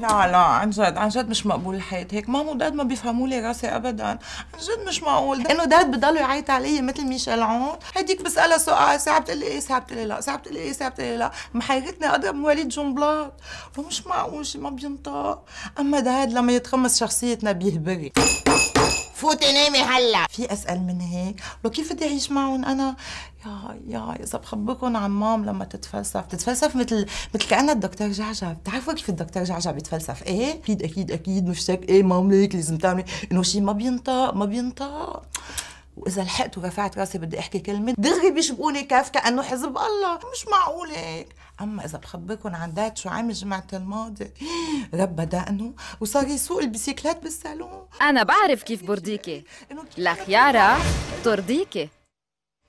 لا لا عن جد عن جد مش مقبول الحياة هيك ماما وداد ما بيفهموا لي راسي ابدا عن جد مش معقول انه داد بضلوا يعيط علي مثل ميشيل عون هديك بسالها سؤال ساعه بتقولي ايه ساعه بتقولي لا ساعه بتقولي ايه ساعه بتقولي لا محيرتني اضرب من وليد جون بلاط فمش معقول شي ما بينطق اما داد لما يتقمص شخصيتنا بيهبري فوتي نامي هلا في اسال من هيك لو كيف بدي اعيش معهم انا يا يا اذا بخبركم عمام لما تتفلسف تتفلسف مثل مثل كانها الدكتور جعجع بتعرفوا كيف الدكتور جعجع بيتفلسف ايه اكيد اكيد اكيد مش هيك ايه مام ليك لازم تعملي انه شيء ما بينطق ما بينطق واذا لحقت ورفعت راسي بدي احكي كلمه دغري بيشبقوني كاف كانه حزب الله مش معقول هيك اما اذا بخبركم عن دات شو عامل جمعه الماضي رب دقنه وصار يسوق البسيكلات بالصالون انا بعرف كيف برديكي لخيارة خياره ترضيكي